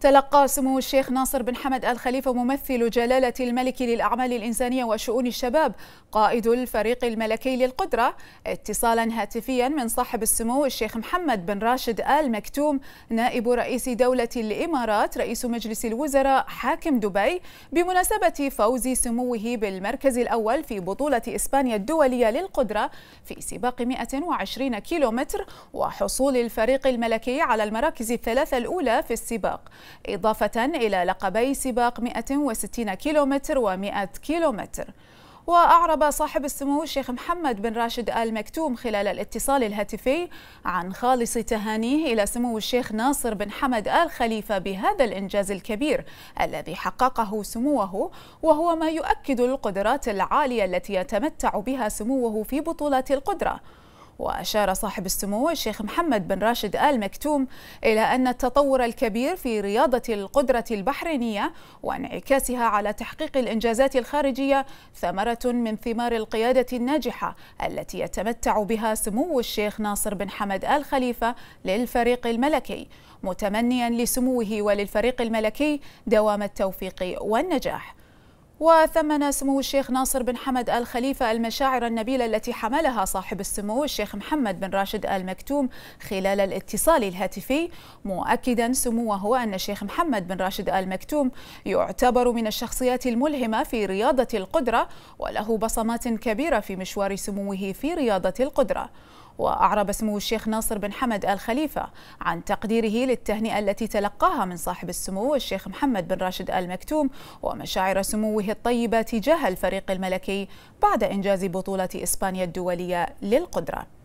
تلقى سمو الشيخ ناصر بن حمد آل خليفة ممثل جلالة الملك للأعمال الإنسانية وشؤون الشباب قائد الفريق الملكي للقدرة اتصالا هاتفيا من صاحب السمو الشيخ محمد بن راشد آل مكتوم نائب رئيس دولة الإمارات رئيس مجلس الوزراء حاكم دبي بمناسبة فوز سموه بالمركز الأول في بطولة إسبانيا الدولية للقدرة في سباق 120 كيلومتر وحصول الفريق الملكي على المراكز الثلاثة الأولى في السباق إضافة إلى لقبي سباق 160 كيلومتر و100 كيلومتر وأعرب صاحب السمو الشيخ محمد بن راشد آل مكتوم خلال الاتصال الهاتفي عن خالص تهانيه إلى سمو الشيخ ناصر بن حمد آل خليفة بهذا الإنجاز الكبير الذي حققه سموه وهو ما يؤكد القدرات العالية التي يتمتع بها سموه في بطولات القدرة وأشار صاحب السمو الشيخ محمد بن راشد آل مكتوم إلى أن التطور الكبير في رياضة القدرة البحرينية وانعكاسها على تحقيق الإنجازات الخارجية ثمرة من ثمار القيادة الناجحة التي يتمتع بها سمو الشيخ ناصر بن حمد آل خليفة للفريق الملكي متمنيا لسموه وللفريق الملكي دوام التوفيق والنجاح وثمن سمو الشيخ ناصر بن حمد آل خليفة المشاعر النبيلة التي حملها صاحب السمو الشيخ محمد بن راشد آل مكتوم خلال الاتصال الهاتفي مؤكدا سموه أن الشيخ محمد بن راشد آل مكتوم يعتبر من الشخصيات الملهمة في رياضة القدرة وله بصمات كبيرة في مشوار سموه في رياضة القدرة وأعرب سمو الشيخ ناصر بن حمد آل خليفة عن تقديره للتهنئة التي تلقاها من صاحب السمو الشيخ محمد بن راشد آل مكتوم ومشاعر سموه الطيبة تجاه الفريق الملكي بعد إنجاز بطولة إسبانيا الدولية للقدرة